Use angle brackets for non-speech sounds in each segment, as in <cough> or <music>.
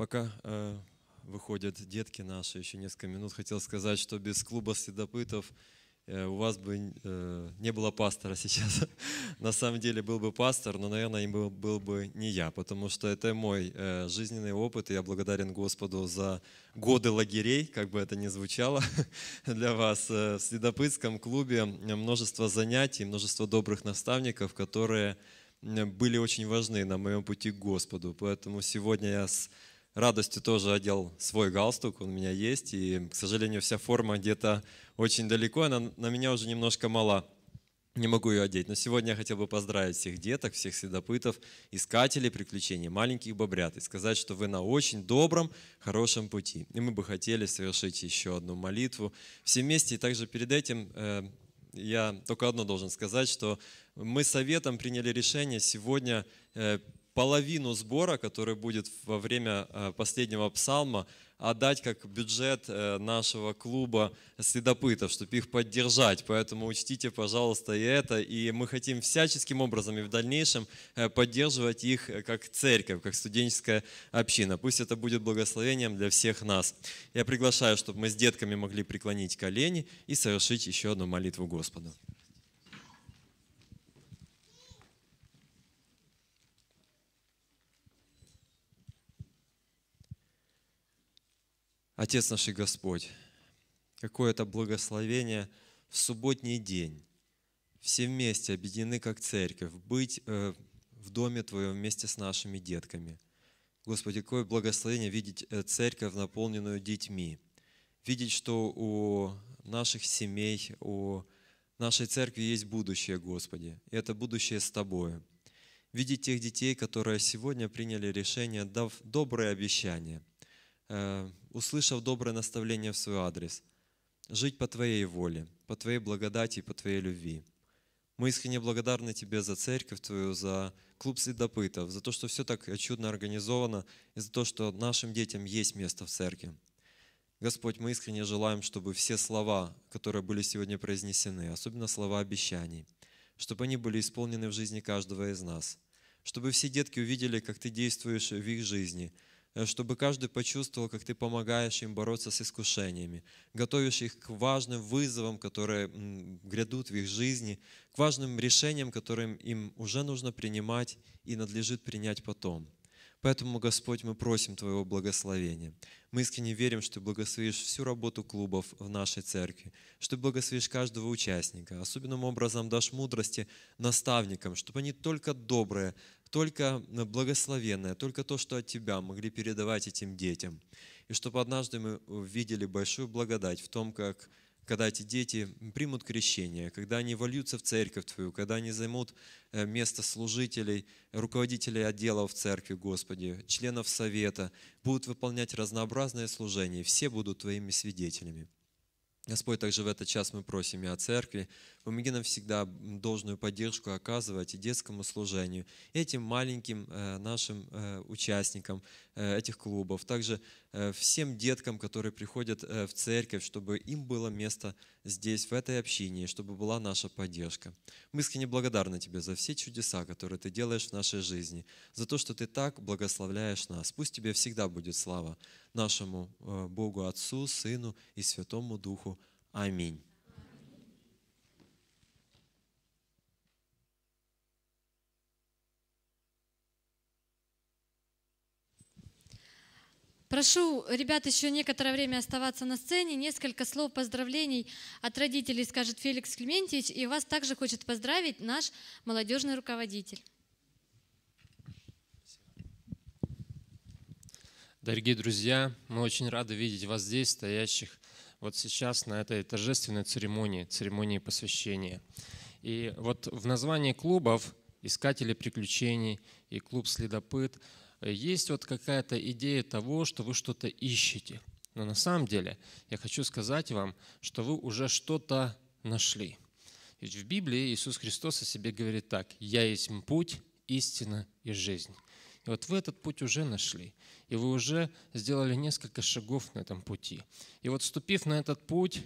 Пока э, выходят детки наши, еще несколько минут, хотел сказать, что без клуба следопытов э, у вас бы э, не было пастора <laughs> сейчас. На самом деле был бы пастор, но, наверное, им был, был бы не я, потому что это мой э, жизненный опыт, и я благодарен Господу за годы лагерей, как бы это ни звучало <laughs> для вас. Э, в следопытском клубе множество занятий, множество добрых наставников, которые были очень важны на моем пути к Господу. Поэтому сегодня я с радостью тоже одел свой галстук, он у меня есть, и, к сожалению, вся форма где-то очень далеко, она на меня уже немножко мала. Не могу ее одеть, но сегодня я хотел бы поздравить всех деток, всех следопытов, искателей приключений, маленьких бобрят, и сказать, что вы на очень добром, хорошем пути. И мы бы хотели совершить еще одну молитву все вместе. И также перед этим э, я только одно должен сказать, что мы советом приняли решение сегодня э, половину сбора, который будет во время э, последнего псалма, отдать как бюджет э, нашего клуба следопытов, чтобы их поддержать. Поэтому учтите, пожалуйста, и это. И мы хотим всяческим образом и в дальнейшем э, поддерживать их как церковь, как студенческая община. Пусть это будет благословением для всех нас. Я приглашаю, чтобы мы с детками могли преклонить колени и совершить еще одну молитву Господу. Отец наш и Господь, какое это благословение в субботний день все вместе объединены как церковь, быть э, в доме Твоем вместе с нашими детками. Господи, какое благословение видеть э, церковь, наполненную детьми, видеть, что у наших семей, у нашей церкви есть будущее, Господи, и это будущее с Тобою. Видеть тех детей, которые сегодня приняли решение, дав доброе обещание. Э, услышав доброе наставление в свой адрес, жить по Твоей воле, по Твоей благодати и по Твоей любви. Мы искренне благодарны Тебе за церковь Твою, за клуб следопытов, за то, что все так чудно организовано и за то, что нашим детям есть место в церкви. Господь, мы искренне желаем, чтобы все слова, которые были сегодня произнесены, особенно слова обещаний, чтобы они были исполнены в жизни каждого из нас, чтобы все детки увидели, как Ты действуешь в их жизни – Э, чтобы каждый почувствовал, как ты помогаешь им бороться с искушениями, готовишь их к важным вызовам, которые грядут в их жизни, к важным решениям, которые им уже нужно принимать и надлежит принять потом. Поэтому, Господь, мы просим Твоего благословения. Мы искренне верим, что Ты благословишь всю работу клубов в нашей церкви, что Ты благословишь каждого участника, особенным образом дашь мудрости наставникам, чтобы они только добрые только э, благословенное, только то, что от Тебя могли передавать этим детям. И чтобы однажды мы увидели большую благодать в том, как когда эти дети примут крещение, когда они вольются в церковь Твою, когда они займут э, место служителей, руководителей отделов в церкви, Господи, членов совета, будут выполнять разнообразное служение, все будут Твоими свидетелями. Господь, также в этот час мы просим и о церкви, помоги нам всегда должную поддержку оказывать и детскому служению, этим маленьким э, нашим э, участникам э, этих клубов, также всем деткам, которые приходят в церковь, чтобы им было место здесь, в этой общине, чтобы была наша поддержка. Мы искренне благодарны Тебе за все чудеса, которые Ты делаешь в нашей жизни, за то, что Ты так благословляешь нас. Пусть Тебе всегда будет слава нашему Богу Отцу, Сыну и Святому Духу. Аминь. Прошу ребят еще некоторое время оставаться на сцене. Несколько слов поздравлений от родителей скажет Феликс Клементьевич, и вас также хочет поздравить наш молодежный руководитель. Дорогие друзья, мы очень рады видеть вас здесь, стоящих вот сейчас на этой торжественной церемонии, церемонии посвящения. И вот в названии клубов «Искатели приключений» и «Клуб следопыт» есть вот какая-то идея того, что вы что-то ищете. Но на самом деле я хочу сказать вам, что вы уже что-то нашли. Ведь в Библии Иисус Христос о себе говорит так, «Я есть путь, истина и жизнь». И вот вы этот путь уже нашли, и вы уже сделали несколько шагов на этом пути. И вот ступив на этот путь,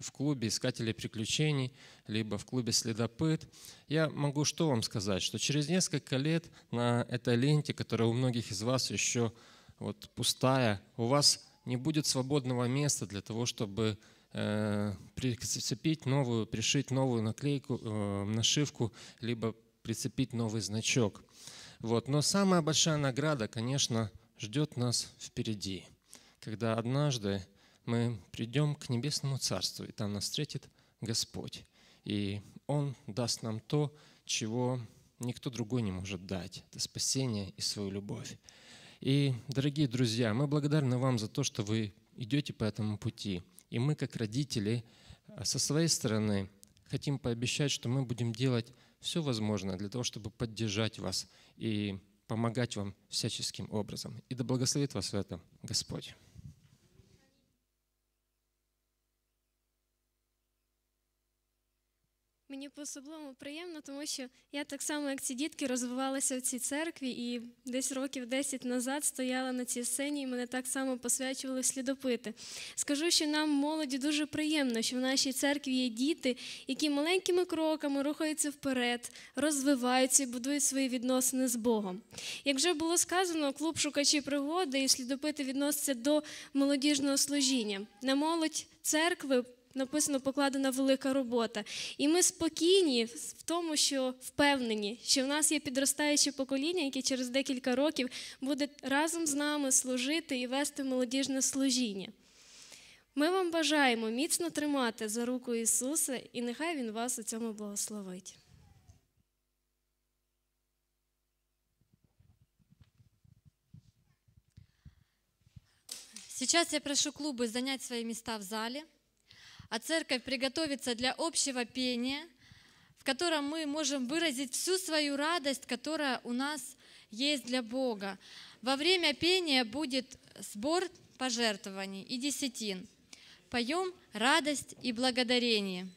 в клубе искателей приключений, либо в клубе следопыт. Я могу что вам сказать, что через несколько лет на этой ленте, которая у многих из вас еще вот пустая, у вас не будет свободного места для того, чтобы э, прицепить новую, пришить новую наклейку, э, нашивку, либо прицепить новый значок. Вот. Но самая большая награда, конечно, ждет нас впереди, когда однажды мы придем к Небесному Царству, и там нас встретит Господь. И Он даст нам то, чего никто другой не может дать. Это спасение и свою любовь. И, дорогие друзья, мы благодарны вам за то, что вы идете по этому пути. И мы, как родители, а, со своей стороны хотим пообещать, что мы будем делать все возможное для того, чтобы поддержать вас и помогать вам всяческим образом. И да благословит вас в этом Господь. Мені по особливому приємно, тому що я так само, як ці дітки, розвивалася в цій церкві, і десь років 10 назад стояла на цій сцені, і мене так само посвячували слідопити. Скажу, що нам молоді дуже приємно, що в нашій церкві є діти, які маленькими кроками рухаються вперед, розвиваються, і будують свої відносини з Богом. Як вже було сказано, клуб шукачі пригоди і слідопити відноситься до молодіжного служіння. На молодь церкви написано покладена велика робота. І ми спокійні в тому, що впевнені, що в нас є підростаюче покоління, яке через декілька років буде разом з нами служити і вести молодіжне служіння. Ми вам бажаємо міцно тримати за руку Ісуса, і нехай Він вас у цьому благословить. Сейчас я прошу клубы занять свои места в зале. а церковь приготовится для общего пения, в котором мы можем выразить всю свою радость, которая у нас есть для Бога. Во время пения будет сбор пожертвований и десятин. Поем радость и благодарение.